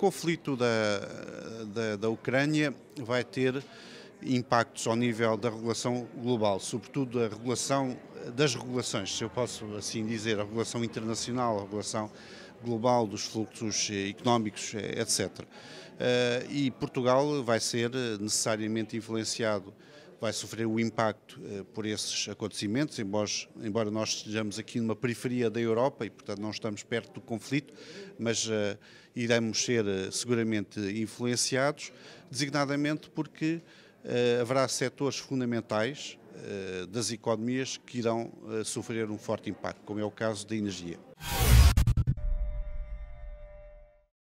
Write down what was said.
conflito da, da, da Ucrânia vai ter impactos ao nível da regulação global, sobretudo a regulação das regulações, se eu posso assim dizer, a regulação internacional, a regulação global dos fluxos económicos, eh, etc. Eh, e Portugal vai ser eh, necessariamente influenciado vai sofrer o impacto eh, por esses acontecimentos, embora, embora nós estejamos aqui numa periferia da Europa e, portanto, não estamos perto do conflito, mas eh, iremos ser eh, seguramente influenciados, designadamente porque haverá setores fundamentais das economias que irão sofrer um forte impacto, como é o caso da energia.